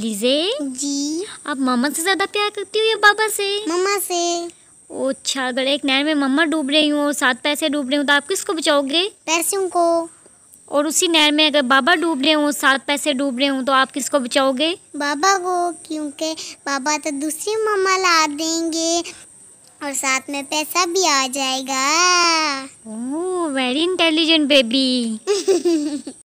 लीजे जी आप मामा से ज़्यादा प्यार करती हो या बाबा से मामा से ओ अच्छा अगर एक नहर में मम्मा डूब रही हूँ और सात पैसे डूब रही हूँ तो आप किसको बचाओगे पैसों को और उसी नहर में अगर बाबा डूब रहे हूँ सात पैसे डूब रहे हूँ तो आप किसको बचाओगे बाबा को क्योंकि बाबा तो दूसरी मम्मा ला देंगे और साथ में पैसा भी आ जाएगा ओह वेरी इंटेलिजेंट बेबी